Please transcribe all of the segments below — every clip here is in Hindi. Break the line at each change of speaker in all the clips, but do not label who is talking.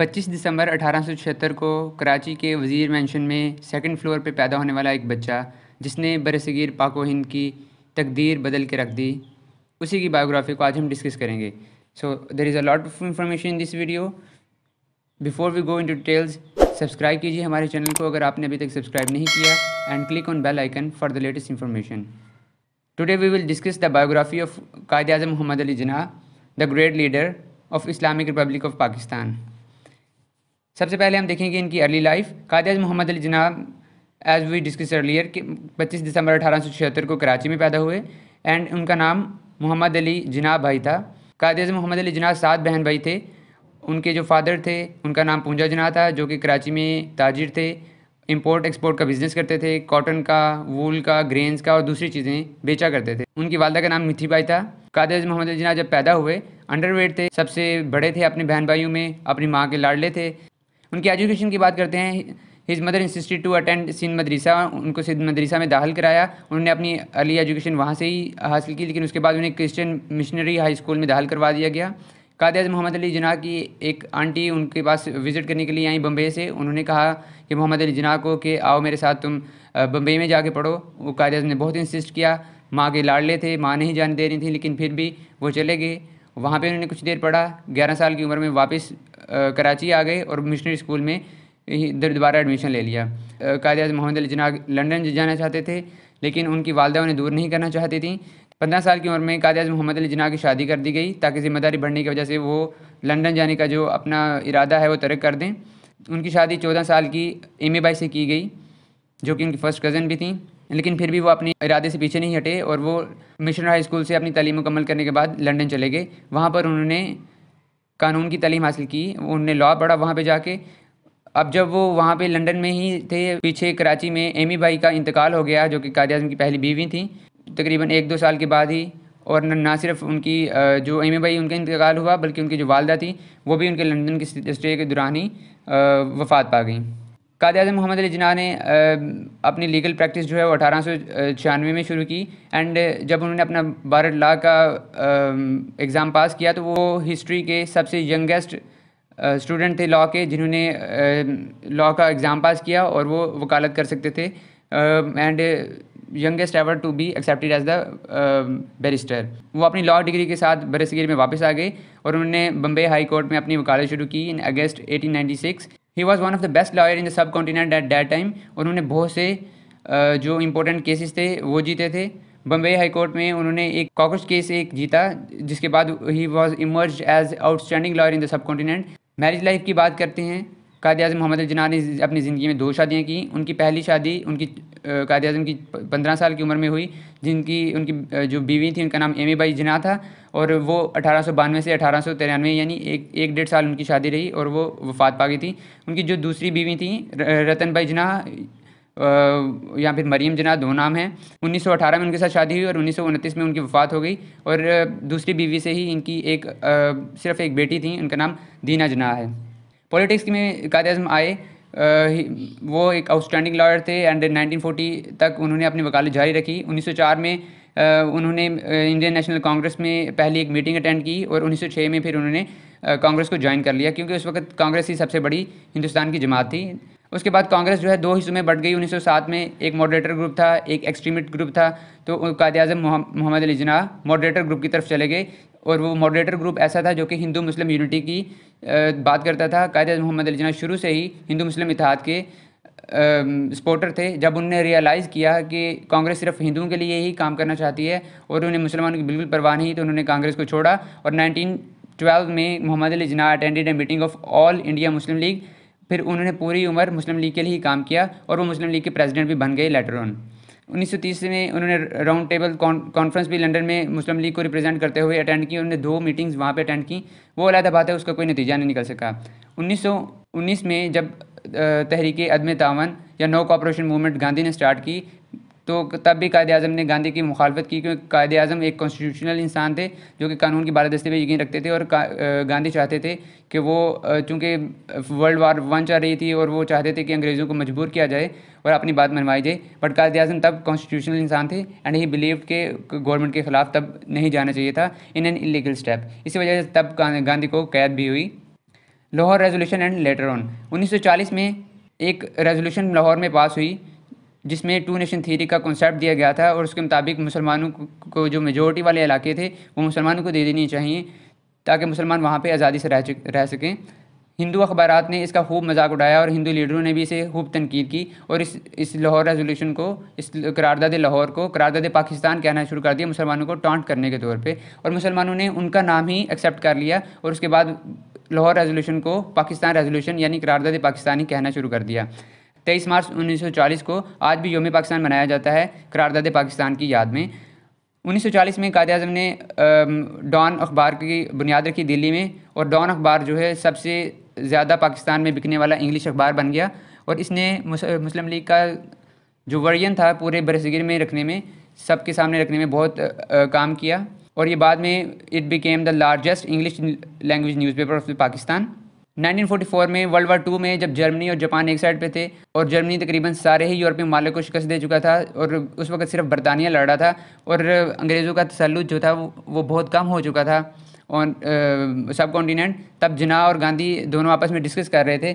25 दिसंबर अठारह को कराची के वजीर मैंशन में सेकंड फ्लोर पर पैदा होने वाला एक बच्चा जिसने बरसगीर पाको हिंद की तकदीर बदल के रख दी उसी की बायोग्राफी को आज हम डिस्कस करेंगे so there is a lot of information in this video before we go into details subscribe कीजिए हमारे चैनल को अगर आपने अभी तक सब्सक्राइब नहीं किया and click on bell icon for the latest information today we will discuss the biography of Quaid Azam Mohammad Ali Jinnah the great leader of Islamic Republic of Pakistan सबसे पहले हम देखेंगे इनकी अर्ली लाइफ कादेज मोहम्मद अली जनाब एज वी डिस्कस अर्लियर कि पच्चीस दिसंबर अठारह को कराची में पैदा हुए एंड उनका नाम मोहम्मद अली जनाब भाई था कादेज मोहम्मद अली जनाब सात बहन भाई थे उनके जो फादर थे उनका नाम पूंजा जना था जो कि कराची में ताजिर थे इंपोर्ट एक्सपोर्ट का बिज़नेस करते थे कॉटन का वूल का ग्रेन्स का और दूसरी चीज़ें बेचा करते थे उनकी वालदा का नाम मिथी भाई था कादेज मोहम्मद जना जब पैदा हुए अंडरवेट थे सबसे बड़े थे अपने बहन भाइयों में अपनी माँ के लाडले थे उनकी एजुकेशन की बात करते हैं his mother institute to attend Sindh मदरसा उनको सिंध मदरसा में दाखिल कराया उन्होंने अपनी अर्ली एजुकेशन वहाँ से ही हासिल की लेकिन उसके बाद उन्हें क्रिश्चियन मिशनरी हाई स्कूल में दाखिल करवा दिया गया कादियाज मोहम्मद अली जिनाह की एक आंटी उनके पास विज़िट करने के लिए आई बम्बे से उन्होंने कहा कि मोहम्मद अली जिनाह को कि आओ मेरे साथ तुम बम्बे में जाके पढ़ो वो कादियाज ने बहुत इंसिस्ट किया माँ के लाडले थे माँ नहीं जाने दे रही थी लेकिन फिर भी वो चले गए वहाँ पे उन्होंने कुछ देर पढ़ा ग्यारह साल की उम्र में वापस कराची आ गए और मिशनरी स्कूल में ही दोबारा एडमिशन ले लिया कायद अजम मोहम्मद अली जना लंडन जाना चाहते थे लेकिन उनकी वालदा उन्हें दूर नहीं करना चाहती थी पंद्रह साल की उम्र में कायद अजम मोहम्मद अली जना की शादी कर दी गई ताकि जिम्मेदारी बढ़ने की वजह से वो लंदन जाने का जो अपना इरादा है वो तर्क कर दें उनकी शादी चौदह साल की एम बाई से की गई जो कि उनकी फ़र्स्ट कज़न भी थी लेकिन फिर भी वो अपने इरादे से पीछे नहीं हटे और वो मिशन हाई स्कूल से अपनी तलीम मुकम्मल करने के बाद लंदन चले गए वहाँ पर उन्होंने कानून की तलीम हासिल की उनने लॉ पढ़ा वहाँ पर जाके अब जब वो वहाँ पे लंदन में ही थे पीछे कराची में एमी भाई का इंतकाल हो गया जो कि कायद अजम की पहली बीवी थी तकरीबन एक दो साल के बाद ही और ना सिर्फ उनकी जो एमी भाई उनका इंतकाल हुआ बल्कि उनकी जो वालदा थी वो भी उनके लंदन के स्टे के दौरान ही वफ़ात पा गई काद अजम मोहम्मद अली जिना ने अपनी लीगल प्रैक्टिस जो है वो अठारह सौ छियानवे में शुरू की एंड जब उन्होंने अपना भारत ला का एग्ज़ाम पास किया तो वो हिस्ट्री के सबसे यंगेस्ट स्टूडेंट थे लॉ के जिन्होंने लॉ का एग्ज़ाम पास किया और वो वकालत कर सकते थे and youngest ever to be accepted as the barrister वो अपनी लॉ डिग्री के साथ बरसगीर में वापस आ गए और उन्होंने बम्बे हाई कोर्ट में अपनी वकालत शुरू की in August 1896 he was one of the best lawyer in the subcontinent at that time उन्होंने बहुत से जो इंपॉर्टेंट केसेस थे वो जीते थे बम्बई हाई कोर्ट में उन्होंने एक कॉकरोच केस एक जीता जिसके बाद he was emerge as outstanding lawyer in the subcontinent marriage life की बात करते हैं कायद अजम मोहम्मद जिना ने अपनी ज़िंदगी में दो शादियाँ की उनकी पहली शादी उनकी कायद अजम की पंद्रह साल की उम्र में हुई जिनकी उनकी जो बीवी थी उनका नाम एमी बाई जना था और वो अठारह सौ बानवे से अठारह सौ तिरानवे यानी एक एक डेढ़ साल उनकी शादी रही और वो वफात पा गई थी उनकी जो दूसरी बीवी थी रतन बाई जिना या फिर मरीम जना दो नाम हैं 1918 में उनके साथ शादी हुई और उन्नीस में उनकी वफात हो गई और दूसरी बीवी से ही इनकी एक सिर्फ एक बेटी थी उनका नाम दीना जना है पॉलिटिक्स में कायद अजम आए वो एक आउटस्टैंडिंग लॉयर थे एंड 1940 तक उन्होंने अपनी वकालत जारी रखी 1904 में उन्होंने इंडियन नेशनल कांग्रेस में पहली एक मीटिंग अटेंड की और 1906 में फिर उन्होंने कांग्रेस को ज्वाइन कर लिया क्योंकि उस वक्त कांग्रेस ही सबसे बड़ी हिंदुस्तान की जमात थी उसके बाद कांग्रेस जो है दो हिस्सों में बढ़ गई 1907 में एक मॉडरेटर ग्रुप था एक एक्सट्रीमिट ग्रुप था तो कायद अजम मोहम्मद अली जना मॉडरेटर ग्रुप की तरफ चले गए और वो मॉडरेटर ग्रुप ऐसा था जो कि हिंदू मुस्लिम यूनिटी की बात करता था कायद मोहम्मद अली जना शुरू से ही हिंदू मुस्लिम इतिहाद के सपोर्टर थे जब उनने रियलाइज़ किया कि कांग्रेस सिर्फ हिंदुओं के लिए ही काम करना चाहती है और उन्हें मुसलमानों की बिल्कुल परवाह नहीं तो उन्होंने कांग्रेस को छोड़ा और 1912 में Mohammad Ali Jinnah attended a meeting of All India Muslim League फिर उन्होंने पूरी उम्र मुस्लिम लीग के लिए ही काम किया और वो मुस्लिम लीग के प्रेसिडेंट भी बन गए लेटर ऑन 1930 में उन्होंने राउंड टेबल कॉन्फ्रेंस भी लंदन में मुस्लिम लीग को रिप्रेजेंट करते हुए अटेंड की उन्होंने दो मीटिंग्स वहाँ पे अटेंड की वो अलहदा बात है उसका कोई नतीजा नहीं निकल सका 1919 में जब तहरीक अदम तावन या नो कॉपरेशन मूवमेंट गांधी ने स्टार्ट की तो तब भी कायद अजम ने गांधी की मुखालफत की क्योंकि कायद अजम एक कॉन्स्टिट्यूशनल इंसान थे जो कि कानून की बालादस्ती पर यकीन रखते थे और गांधी चाहते थे कि वो चूँकि वर्ल्ड वार वन चल रही थी और वो चाहते थे कि अंग्रेज़ों को मजबूर किया जाए और अपनी बात मनवाई जाए बट कायद अजम तब कॉन्स्टिट्यूशनल इंसान थे एंड ही बिलीव के गवर्नमेंट के ख़िलाफ़ तब नहीं जाना चाहिए था इन एन इलीगल स्टेप इसी वजह से तब गांधी को कैद भी हुई Lahore resolution and later on 1940 में एक रेजोल्यूशन लाहौर में पास हुई जिसमें टू नेशन थीरी का कॉन्सेप्ट दिया गया था और उसके मुताबिक मुसलमानों को जो मेजोरिटी वाले इलाके थे वो मुसलमानों को दे देनी चाहिए ताकि मुसलमान वहाँ पर आज़ादी से रह रह सकें हिंदू अखबार ने इसका खूब मजाक उड़ाया और हिंदू लीडरों ने भी इसे खूब तनकीद की और इस इस लाहौर रेजोल्यूशन को इस करारदाद लाहौर को करारदाद पाकिस्तान कहना शुरू कर दिया मुसलमानों को टॉन्ट करने के तौर पे और मुसलमानों ने उनका नाम ही एक्सेप्ट कर लिया और उसके बाद लाहौर रेजोल्यूशन को पाकिस्तान रेजोल्यूशन यानी करारदाद पाकिस्तानी कहना शुरू कर दिया तेईस मार्च 1940 को आज भी योम पाकिस्तान मनाया जाता है करारदाद पाकिस्तान की याद में 1940 में कायदे अजम ने डॉन अखबार की बुनियाद रखी दिल्ली में और डॉन अखबार जो है सबसे ज़्यादा पाकिस्तान में बिकने वाला इंग्लिश अखबार बन गया और इसने मुस्लिम लीग का जो वर्जन था पूरे बरसगिर में रखने में सबके सामने रखने में बहुत काम किया और ये बाद में it became the largest English language newspaper of Pakistan 1944 में वर्ल्ड वार टू में जब जर्मनी और जापान एक साइड पे थे और जर्मनी तकरीबन सारे ही यूरोपीय मालिक को शिकस्त दे चुका था और उस वक्त सिर्फ बरतानिया लड़ रहा था और अंग्रेज़ों का तसलुत जो था वो, बहुत कम हो चुका था और सब कॉन्टीनेंट तब जना और गांधी दोनों आपस में डिस्कस कर रहे थे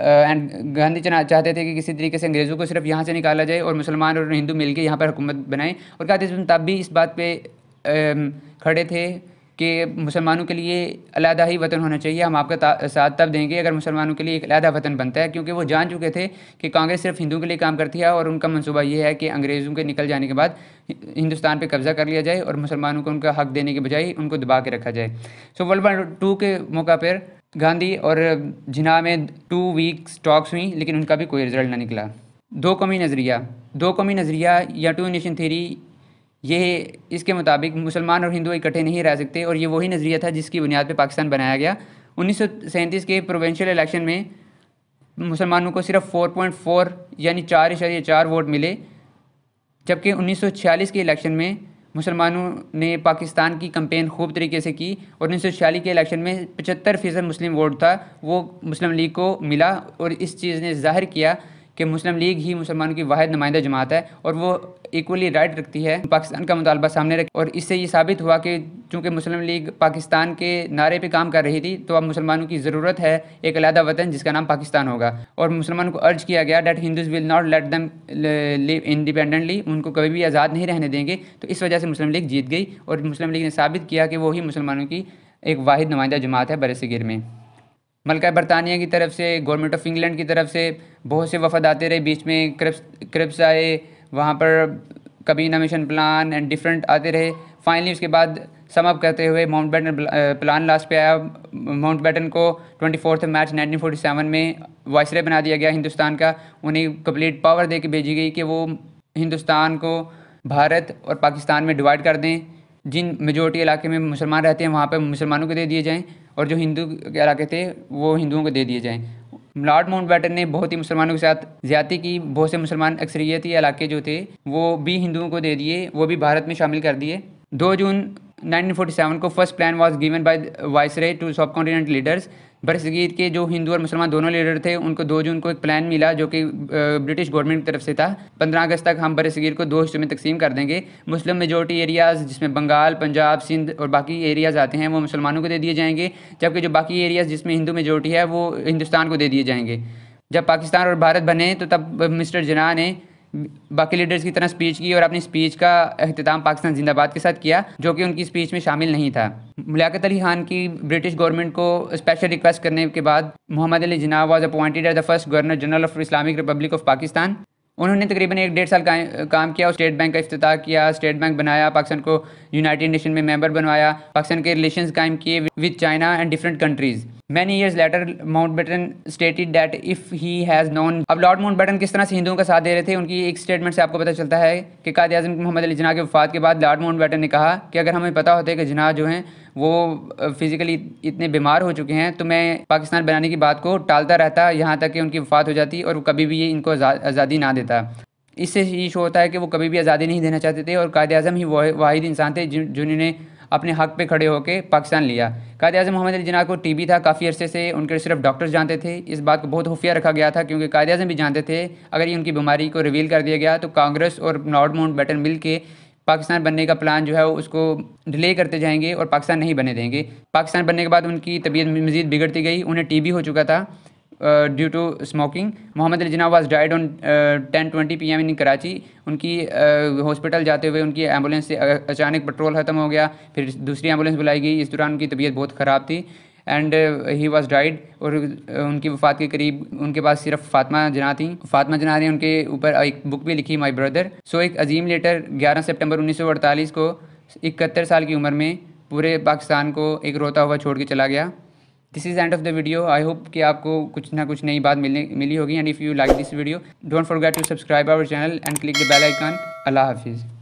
एंड गांधी जना चाहते थे कि किसी तरीके से अंग्रेज़ों को सिर्फ यहाँ से निकाला जाए और मुसलमान और हिंदू मिलकर यहाँ पर हुकूमत बनाएं और गांधी तब भी इस बात पे खड़े थे कि मुसलमानों के लिए अलहदा ही वतन होना चाहिए हम आपका साथ तब देंगे अगर मुसलमानों के लिए एक अलहदा वतन बनता है क्योंकि वो जान चुके थे कि कांग्रेस सिर्फ हिंदू के लिए काम करती है और उनका मनसूबा ये है कि अंग्रेज़ों के निकल जाने के बाद हिंदुस्तान पर कब्ज़ा कर लिया जाए और मुसलमानों को उनका हक देने के बजाय उनको दबा के रखा जाए सो वर्ल्ड वार टू के मौका पर गांधी और जिना में टू वीक्स टॉक्स हुई लेकिन उनका भी कोई रिजल्ट ना निकला दो कौमी नज़रिया दो कौमी नज़रिया या टू नेशन थेरी ये इसके मुताबिक मुसलमान और हिंदू इकट्ठे नहीं रह सकते और ये वही नज़रिया था जिसकी बुनियाद पर पाकिस्तान बनाया गया उन्नीस के प्रोवेंशियल इलेक्शन में मुसलमानों को सिर्फ 4.4 यानी चार इशारे चार वोट मिले जबकि 1946 के इलेक्शन में मुसलमानों ने पाकिस्तान की कंपेन खूब तरीके से की और उन्नीस के इलेक्शन में पचहत्तर फ़ीसद मुस्लिम वोट था वो मुस्लिम लीग को मिला और इस चीज़ ने जाहिर किया कि मुस्लिम लीग ही मुसलमानों की वाद नुमाइंदा जमात है और वो इक्वली राइट रखती है पाकिस्तान का मुतालबा सामने रख और इससे ये साबित हुआ कि चूँकि मुस्लिम लीग पाकिस्तान के नारे पर काम कर रही थी तो अब मुसलमानों की ज़रूरत है एक अलहदा वतन जिसका नाम पाकिस्तान होगा और मुसलमानों को अर्ज किया गया that Hindus will not let them live independently उनको कभी भी आज़ाद नहीं रहने देंगे तो इस वजह से मुस्लिम लीग जीत गई और मुस्लिम लीग ने साबित किया कि वही मुसलमानों की एक वाद नुमाइंदा जमात है बरसगिर में मलका बरतानिया की तरफ से गवर्नमेंट ऑफ इंग्लैंड की तरफ से बहुत से वफद आते रहे बीच में क्रिप्स क्रिप्स आए वहाँ पर cabinet mission plan and different आते रहे फाइनली उसके बाद अप करते हुए माउंट बैटन प्लान लास्ट पे आया माउंट बैटन को ट्वेंटी फोर्थ मार्च सेवन में वायसरे बना दिया गया हिंदुस्तान का उन्हें कंप्लीट पावर दे के भेजी गई कि वो हिंदुस्तान को भारत और पाकिस्तान में डिवाइड कर दें जिन मेजोरिटी इलाके में मुसलमान रहते हैं वहाँ पर मुसलमानों को दे दिए जाएँ और जो हिंदू के इलाके थे वो हिंदुओं को दे दिए जाएँ लॉर्ड माउंट बैटन ने बहुत ही मुसलमानों के साथ ज्यादा की बहुत से मुसलमान अक्सरियती इलाके जो थे वो भी हिंदुओं को दे दिए वो भी भारत में शामिल कर दिए दो जून 1947 को first plan was given by viceroy to subcontinent leaders बरसगीर के जो हिंदू और मुसलमान दोनों लीडर थे उनको दो जून को एक प्लान मिला जो कि ब्रिटिश गवर्नमेंट की तरफ से था पंद्रह अगस्त तक हम बरसगीर को दो हिस्सों में तकसीम कर देंगे मुस्लिम मेजोरिटी एरियाज़ जिसमें बंगाल पंजाब सिंध और बाकी एरियाज़ आते हैं वो मुसलमानों को दे दिए जाएंगे जबकि जो बाकी एरियाज़ जिसमें हिंदू मेजोरिटी है वो हिंदुस्तान को दे दिए जाएंगे जब पाकिस्तान और भारत बने तो तब मिस्टर जना ने बाकी लीडर्स की तरह स्पीच की और अपनी स्पीच का अख्ताम पाकिस्तान जिंदाबाद के साथ किया जो कि उनकी स्पीच में शामिल नहीं था मुलाकत अली खान की ब्रिटिश गवर्नमेंट को स्पेशल रिक्वेस्ट करने के बाद Mohammad Ali Jinnah was appointed as the first governor general of Islamic Republic of Pakistan उन्होंने तकरीबन एक डेढ़ साल का, काम किया और स्टेट बैंक का अफ्ताह किया स्टेट बैंक बनाया पाकिस्तान को यूनाइटेड नेशन में मेंबर बनवाया पाकिस्तान के रिलेशंस कायम किए with China and different countries many years later Mountbatten stated that if he has known अब लॉर्ड माउंट बेटन किस तरह से हिंदुओं का साथ दे रहे थे उनकी एक स्टेटमेंट से आपको पता चलता है कि कायद अजम मोहम्मद अली जना के वफात के बाद लॉर्ड बेटन ने कहा कि अगर हमें पता होता है कि जना जो हैं वो फिज़िकली इतने बीमार हो चुके हैं तो मैं पाकिस्तान बनाने की बात को टालता रहता यहाँ तक कि उनकी वफात हो जाती और वो कभी भी ये इनको आज़ादी ना देता इससे ये शो होता है कि वो कभी भी आज़ादी नहीं देना चाहते थे और कायद अजम ही वाहिद इंसान थे जिन्होंने अपने हक पे खड़े होकर पाकिस्तान लिया कायद अजम मोहम्मद अली जना को टीबी था काफ़ी अरसे से उनके सिर्फ डॉक्टर्स जानते थे इस बात को बहुत खुफिया रखा गया था क्योंकि कायद अजम भी जानते थे अगर ये उनकी बीमारी को रिवील कर दिया गया तो कांग्रेस और नॉर्थ माउंट बैटन मिल के पाकिस्तान बनने का प्लान जो है उसको डिले करते जाएंगे और पाकिस्तान नहीं बने देंगे पाकिस्तान बनने के बाद उनकी तबीयत मजीद बिगड़ती गई उन्हें टीबी हो चुका था due to smoking Mohammad Ali Jinnah was died on ten twenty PM in इन कराची उनकी हॉस्पिटल uh, जाते हुए उनकी एम्बुलेंस से uh, अचानक पेट्रोल ख़त्म हो गया फिर दूसरी एम्बुलेंस बुलाई गई इस दौरान उनकी तबीयत बहुत ख़राब थी एंड ही वॉज डाइड और uh, उनकी वफात के करीब उनके पास सिर्फ फातमा जना थी फातमा जना ने उनके ऊपर एक बुक भी लिखी माई ब्रदर सो एक अजीम लेटर ग्यारह सितंबर 1948 को इकहत्तर साल की उम्र में पूरे पाकिस्तान को एक रोता हुआ छोड़ के चला गया this is end of the video I hope कि आपको कुछ ना कुछ नई बात मिलने मिली होगी and if you like this video don't forget to subscribe our channel and click the bell icon अल्लाह हाफिज़